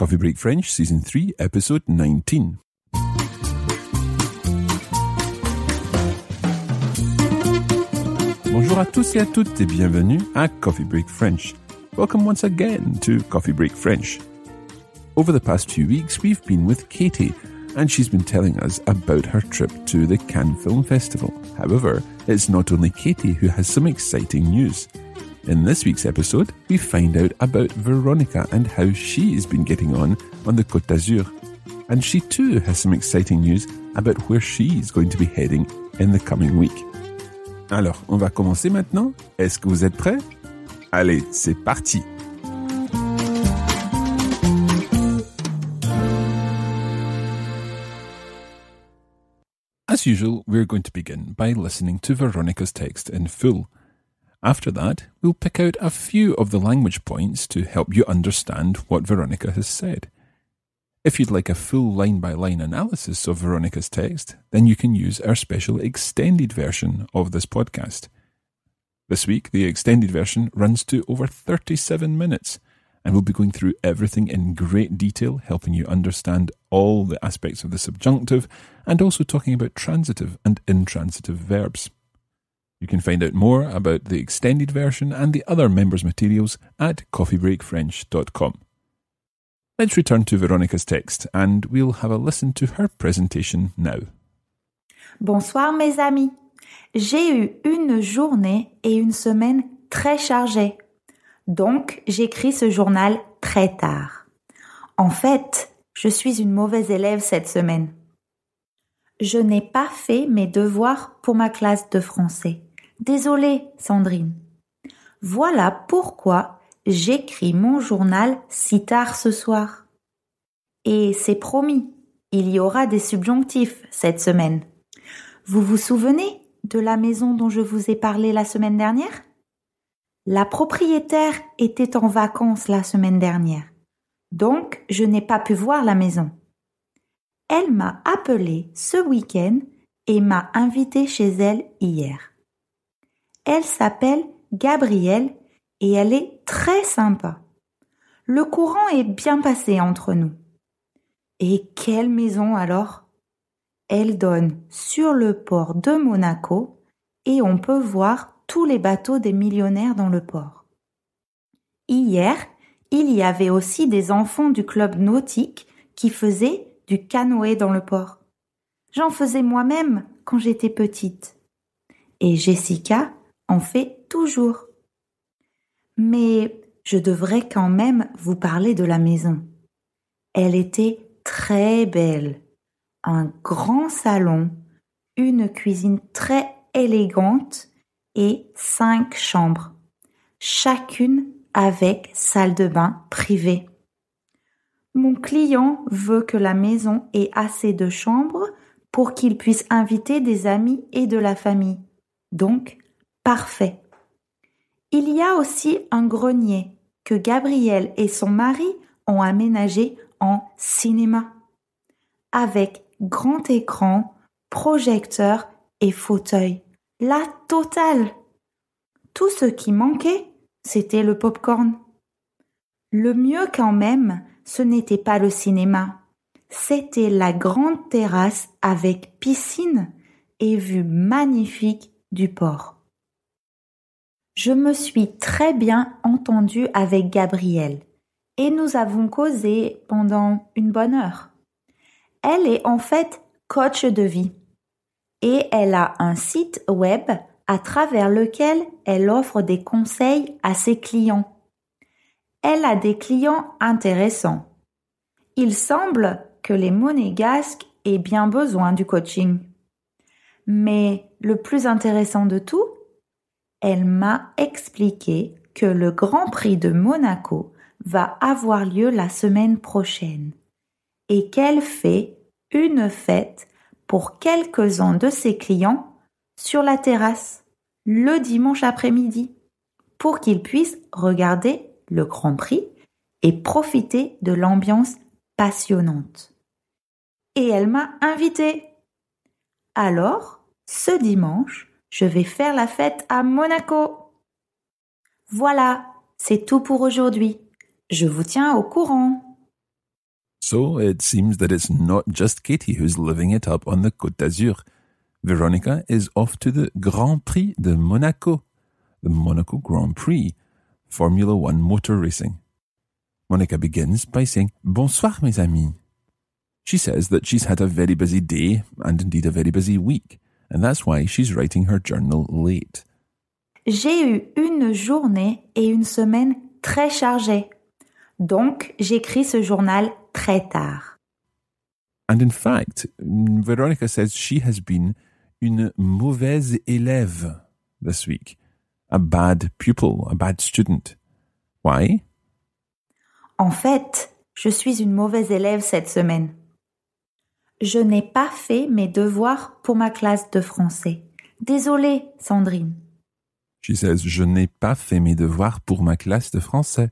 Coffee Break French, Season 3, Episode 19. Bonjour à tous et à toutes et bienvenue à Coffee Break French. Welcome once again to Coffee Break French. Over the past few weeks, we've been with Katie, and she's been telling us about her trip to the Cannes Film Festival. However, it's not only Katie who has some exciting news. In this week's episode, we find out about Veronica and how she has been getting on on the Côte d'Azur. And she too has some exciting news about where she is going to be heading in the coming week. Alors, on va commencer maintenant. Est-ce que vous êtes prêts? Allez, c'est parti! As usual, we're going to begin by listening to Veronica's text in full. After that, we'll pick out a few of the language points to help you understand what Veronica has said. If you'd like a full line by line analysis of Veronica's text, then you can use our special extended version of this podcast. This week, the extended version runs to over 37 minutes, and we'll be going through everything in great detail, helping you understand all the aspects of the subjunctive and also talking about transitive and intransitive verbs. You can find out more about the extended version and the other members' materials at coffeebreakfrench.com. Let's return to Veronica's text and we'll have a listen to her presentation now. Bonsoir, mes amis. J'ai eu une journée et une semaine très chargées. Donc, j'écris ce journal très tard. En fait, je suis une mauvaise élève cette semaine. Je n'ai pas fait mes devoirs pour ma classe de français. Désolée, Sandrine. Voilà pourquoi j'écris mon journal si tard ce soir. Et c'est promis, il y aura des subjonctifs cette semaine. Vous vous souvenez de la maison dont je vous ai parlé la semaine dernière La propriétaire était en vacances la semaine dernière, donc je n'ai pas pu voir la maison. Elle m'a appelé ce week-end et m'a invité chez elle hier. Elle s'appelle Gabrielle et elle est très sympa. Le courant est bien passé entre nous. Et quelle maison alors Elle donne sur le port de Monaco et on peut voir tous les bateaux des millionnaires dans le port. Hier, il y avait aussi des enfants du club nautique qui faisaient du canoë dans le port. J'en faisais moi-même quand j'étais petite. Et Jessica fait toujours. Mais je devrais quand même vous parler de la maison. Elle était très belle. Un grand salon, une cuisine très élégante et cinq chambres, chacune avec salle de bain privée. Mon client veut que la maison ait assez de chambres pour qu'il puisse inviter des amis et de la famille. Donc, parfait. Il y a aussi un grenier que Gabriel et son mari ont aménagé en cinéma, avec grand écran, projecteur et fauteuil. La totale. Tout ce qui manquait, c'était le pop-corn. Le mieux quand même, ce n'était pas le cinéma. C'était la grande terrasse avec piscine et vue magnifique du port je me suis très bien entendue avec Gabrielle et nous avons causé pendant une bonne heure. Elle est en fait coach de vie et elle a un site web à travers lequel elle offre des conseils à ses clients. Elle a des clients intéressants. Il semble que les monégasques aient bien besoin du coaching. Mais le plus intéressant de tout, elle m'a expliqué que le Grand Prix de Monaco va avoir lieu la semaine prochaine et qu'elle fait une fête pour quelques-uns de ses clients sur la terrasse le dimanche après-midi pour qu'ils puissent regarder le Grand Prix et profiter de l'ambiance passionnante. Et elle m'a invité. Alors, ce dimanche, Je vais faire la fête à Monaco. Voilà, c'est tout pour aujourd'hui. Je vous tiens au courant. So it seems that it's not just Katie who's living it up on the Côte d'Azur. Veronica is off to the Grand Prix de Monaco, the Monaco Grand Prix, Formula One motor racing. Monica begins by saying, Bonsoir, mes amis. She says that she's had a very busy day and indeed a very busy week and that's why she's writing her journal late. J'ai eu une journée et une semaine très chargées. Donc, j'écris ce journal très tard. And in fact, Veronica says she has been une mauvaise élève this week. A bad pupil, a bad student. Why? En fait, je suis une mauvaise élève cette semaine. je n'ai pas fait mes devoirs pour ma classe de français. Désolée, Sandrine. She says, je n'ai pas fait mes devoirs pour ma classe de français.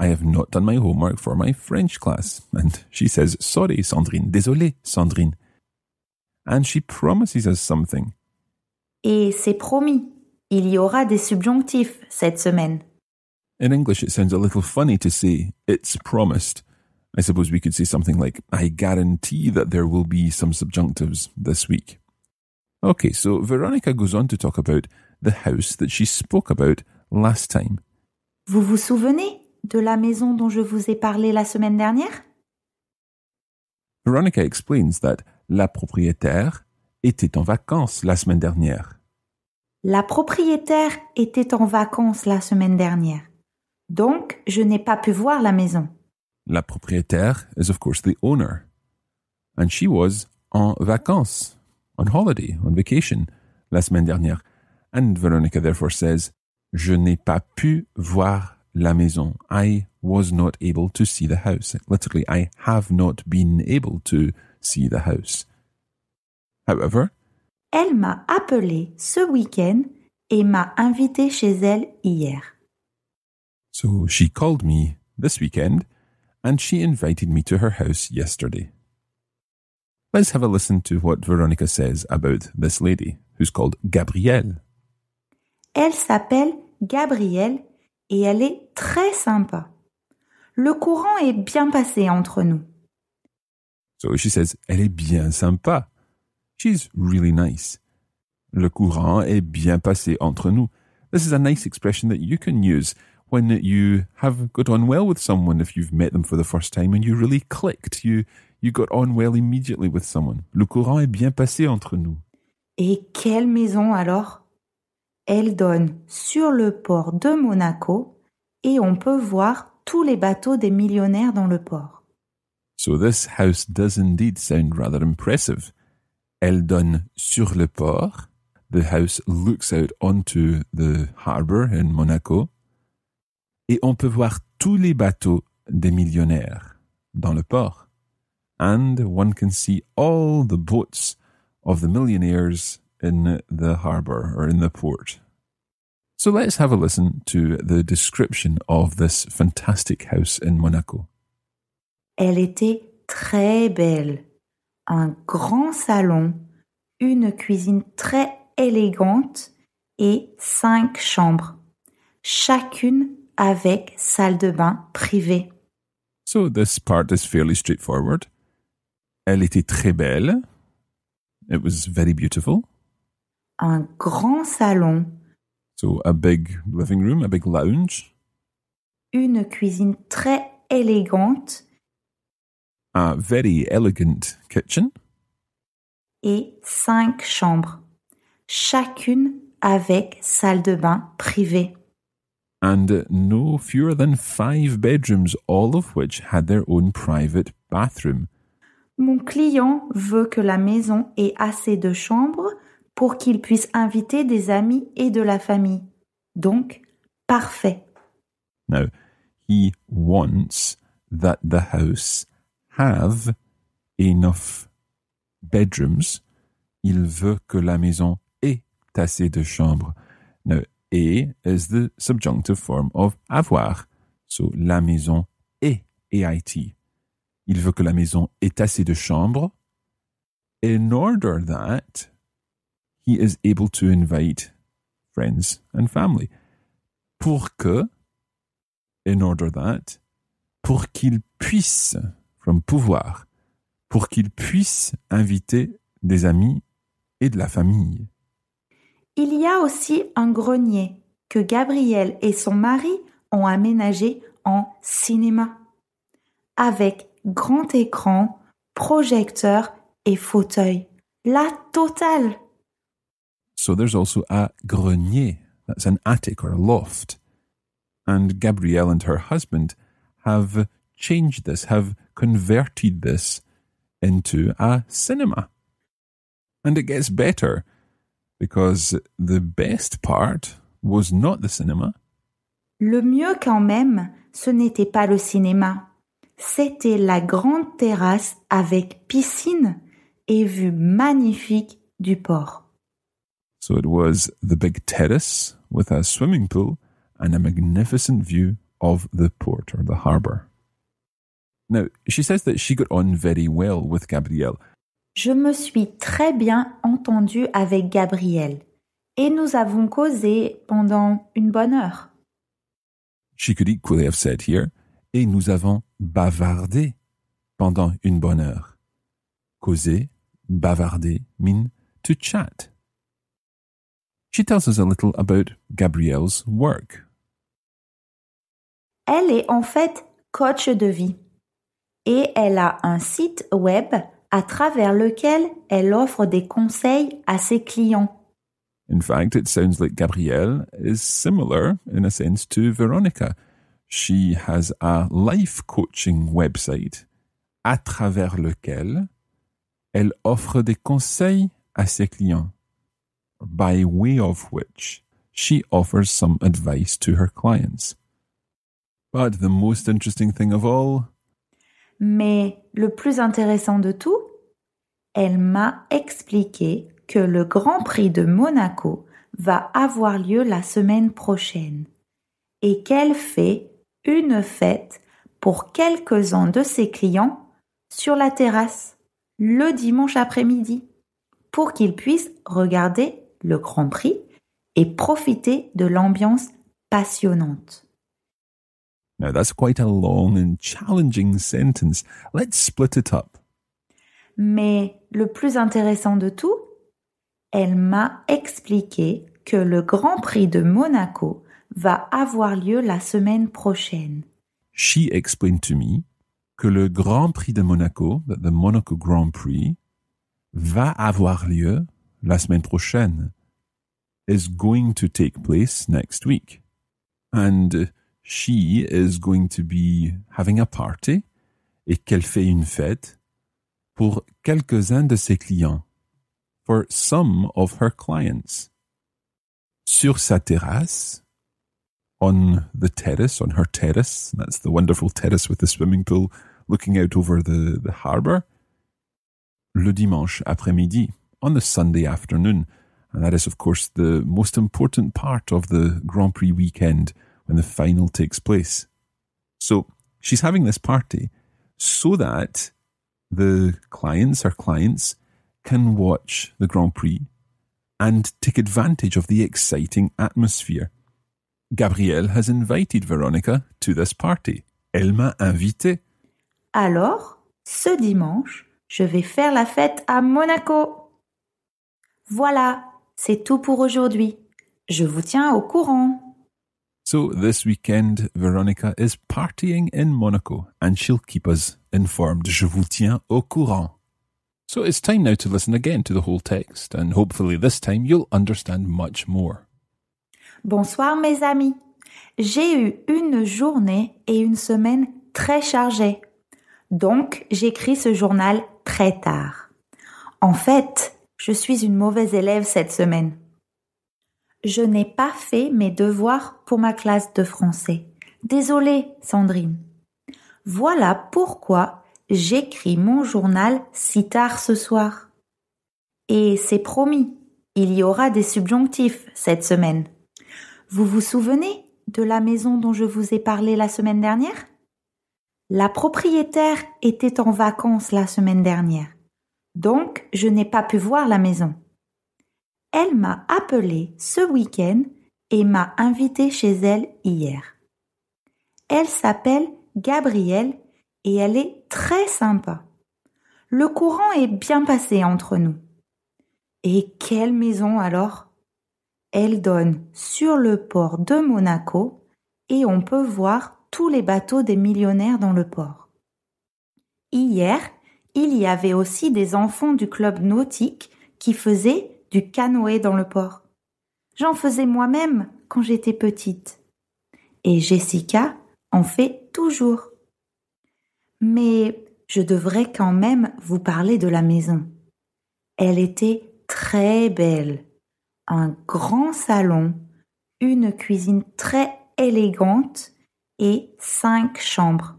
I have not done my homework for my French class. And she says, sorry, Sandrine. Désolée, Sandrine. And she promises us something. Et c'est promis. Il y aura des subjonctifs cette semaine. In English, it sounds a little funny to say it's promised. I suppose we could say something like, I guarantee that there will be some subjunctives this week. Okay, so Veronica goes on to talk about the house that she spoke about last time. Vous vous souvenez de la maison dont je vous ai parlé la semaine dernière? Veronica explains that la propriétaire était en vacances la semaine dernière. La propriétaire était en vacances la semaine dernière. Donc, je n'ai pas pu voir la maison. La propriétaire is, of course, the owner. And she was en vacances, on holiday, on vacation, la semaine dernière. And Veronica therefore says, Je n'ai pas pu voir la maison. I was not able to see the house. Literally, I have not been able to see the house. However, elle m'a appelé ce week-end et m'a invité chez elle hier. So she called me this weekend and she invited me to her house yesterday. Let's have a listen to what Veronica says about this lady, who's called Gabrielle. Elle s'appelle Gabrielle et elle est très sympa. Le courant est bien passé entre nous. So she says, elle est bien sympa. She's really nice. Le courant est bien passé entre nous. This is a nice expression that you can use when you have got on well with someone if you've met them for the first time and you really clicked, you you got on well immediately with someone. Le courant est bien passé entre nous. Et quelle maison alors Elle donne sur le port de Monaco et on peut voir tous les bateaux des millionnaires dans le port. So this house does indeed sound rather impressive. Elle donne sur le port. The house looks out onto the harbour in Monaco. et on peut voir tous les bateaux des millionnaires dans le port. And one can see all the boats of the millionaires in the harbor or in the port. So let's have a listen to the description of this fantastic house in Monaco. Elle était très belle. Un grand salon, une cuisine très élégante et cinq chambres, chacune avec salle de bain privée. So this part is fairly straightforward. Elle était très belle. It was very beautiful. Un grand salon. So a big living room, a big lounge. Une cuisine très élégante. A very elegant kitchen. Et cinq chambres, chacune avec salle de bain privée and no fewer than five bedrooms, all of which had their own private bathroom. Mon client veut que la maison ait assez de chambres pour qu'il puisse inviter des amis et de la famille. Donc, parfait. Now, he wants that the house have enough bedrooms. Il veut que la maison ait assez de chambres. Now, et is the subjunctive form of avoir. So, la maison est AIT. Il veut que la maison ait assez de chambres. In order that he is able to invite friends and family. Pour que, in order that, pour qu'il puisse, from pouvoir, pour qu'il puisse inviter des amis et de la famille. Il y a aussi un grenier que Gabriel et son mari ont aménagé en cinéma, avec grand écran, projecteur et fauteuil. La totale. So there's also a grenier. That's an attic or a loft. And Gabrielle and her husband have changed this, have converted this into a cinema. And it gets better. because the best part was not the cinema. Le mieux quand même, ce n'était pas le cinéma. C'était la grande terrasse avec piscine et vue magnifique du port. So it was the big terrace with a swimming pool and a magnificent view of the port or the harbour. Now, she says that she got on very well with Gabrielle je me suis très bien entendue avec Gabriel et nous avons causé pendant une bonne heure. She could equally have said here, et nous avons bavardé pendant une bonne heure. Causer, bavarder mean to chat. She tells us a little about Gabrielle's work. Elle est en fait coach de vie et elle a un site web à travers lequel elle offre des conseils à ses clients. In fact, it sounds like Gabrielle is similar in a sense to Veronica. She has a life coaching website à travers lequel elle offre des conseils à ses clients, by way of which she offers some advice to her clients. But the most interesting thing of all Mais le plus intéressant de tout, elle m'a expliqué que le Grand Prix de Monaco va avoir lieu la semaine prochaine et qu'elle fait une fête pour quelques-uns de ses clients sur la terrasse le dimanche après-midi pour qu'ils puissent regarder le Grand Prix et profiter de l'ambiance passionnante. Now, that's quite a long and challenging sentence. Let's split it up. Mais le plus intéressant de tout, elle m'a expliqué que le Grand Prix de Monaco va avoir lieu la semaine prochaine. She explained to me que le Grand Prix de Monaco, the Monaco Grand Prix, va avoir lieu la semaine prochaine. Is going to take place next week. And uh, she is going to be having a party et qu'elle fait une fête pour quelques-uns de ses clients, for some of her clients. Sur sa terrasse, on the terrace, on her terrace, that's the wonderful terrace with the swimming pool looking out over the, the harbour, le dimanche après-midi, on the Sunday afternoon, and that is of course the most important part of the Grand Prix weekend, and the final takes place. So she's having this party so that the clients, her clients, can watch the Grand Prix and take advantage of the exciting atmosphere. Gabrielle has invited Veronica to this party. Elle m'a invité. Alors, ce dimanche, je vais faire la fête à Monaco. Voilà, c'est tout pour aujourd'hui. Je vous tiens au courant. So this weekend, Veronica is partying in Monaco and she'll keep us informed. Je vous tiens au courant. So it's time now to listen again to the whole text and hopefully this time you'll understand much more. Bonsoir mes amis. J'ai eu une journée et une semaine très chargées. Donc j'écris ce journal très tard. En fait, je suis une mauvaise élève cette semaine. Je n'ai pas fait mes devoirs pour ma classe de français. Désolée, Sandrine. Voilà pourquoi j'écris mon journal si tard ce soir. Et c'est promis, il y aura des subjonctifs cette semaine. Vous vous souvenez de la maison dont je vous ai parlé la semaine dernière La propriétaire était en vacances la semaine dernière. Donc, je n'ai pas pu voir la maison. Elle m'a appelé ce week-end et m'a invité chez elle hier. Elle s'appelle Gabrielle et elle est très sympa. Le courant est bien passé entre nous. Et quelle maison alors Elle donne sur le port de Monaco et on peut voir tous les bateaux des millionnaires dans le port. Hier, il y avait aussi des enfants du club nautique qui faisaient du canoë dans le port. J'en faisais moi-même quand j'étais petite. Et Jessica en fait toujours. Mais je devrais quand même vous parler de la maison. Elle était très belle. Un grand salon, une cuisine très élégante et cinq chambres,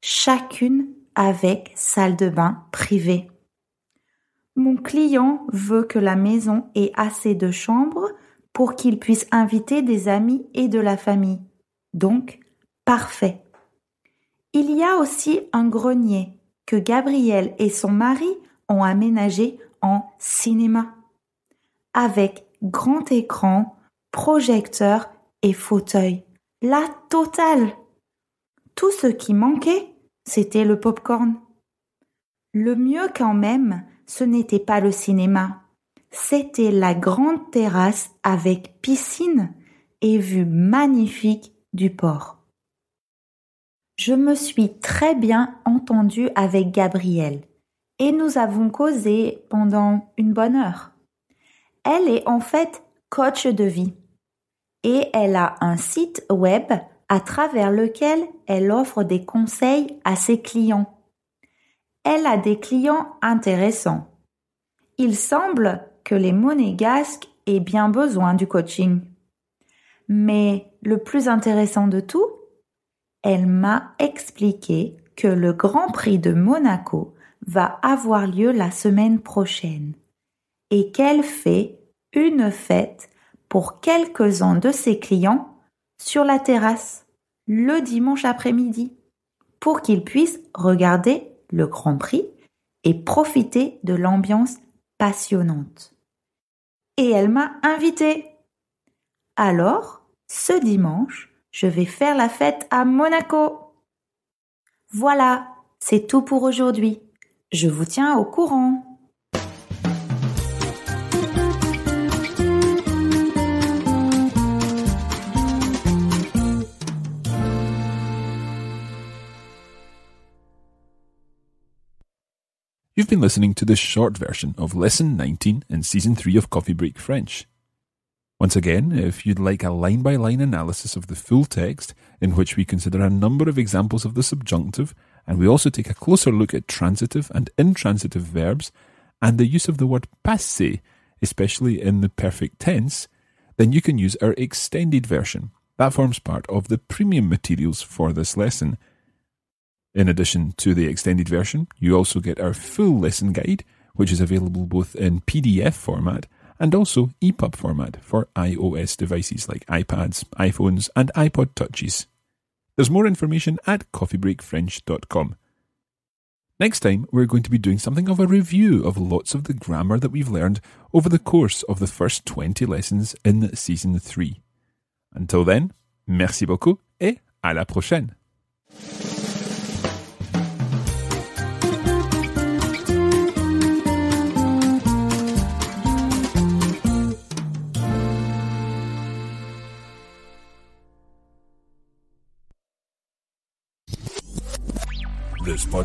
chacune avec salle de bain privée. Mon client veut que la maison ait assez de chambres pour qu'il puisse inviter des amis et de la famille. Donc, parfait. Il y a aussi un grenier que Gabriel et son mari ont aménagé en cinéma, avec grand écran, projecteur et fauteuil. La totale. Tout ce qui manquait, c'était le pop-corn. Le mieux quand même, ce n'était pas le cinéma. C'était la grande terrasse avec piscine et vue magnifique du port. Je me suis très bien entendue avec Gabrielle et nous avons causé pendant une bonne heure. Elle est en fait coach de vie et elle a un site web à travers lequel elle offre des conseils à ses clients elle a des clients intéressants. Il semble que les monégasques aient bien besoin du coaching. Mais le plus intéressant de tout, elle m'a expliqué que le Grand Prix de Monaco va avoir lieu la semaine prochaine et qu'elle fait une fête pour quelques-uns de ses clients sur la terrasse le dimanche après-midi pour qu'ils puissent regarder le Grand Prix et profiter de l'ambiance passionnante. Et elle m'a invité. Alors, ce dimanche, je vais faire la fête à Monaco. Voilà, c'est tout pour aujourd'hui. Je vous tiens au courant. You've been listening to the short version of Lesson 19 in Season 3 of Coffee Break French. Once again, if you'd like a line by line analysis of the full text, in which we consider a number of examples of the subjunctive, and we also take a closer look at transitive and intransitive verbs, and the use of the word passé, especially in the perfect tense, then you can use our extended version. That forms part of the premium materials for this lesson. In addition to the extended version, you also get our full lesson guide, which is available both in PDF format and also EPUB format for iOS devices like iPads, iPhones, and iPod Touches. There's more information at coffeebreakfrench.com. Next time, we're going to be doing something of a review of lots of the grammar that we've learned over the course of the first 20 lessons in Season 3. Until then, merci beaucoup et à la prochaine!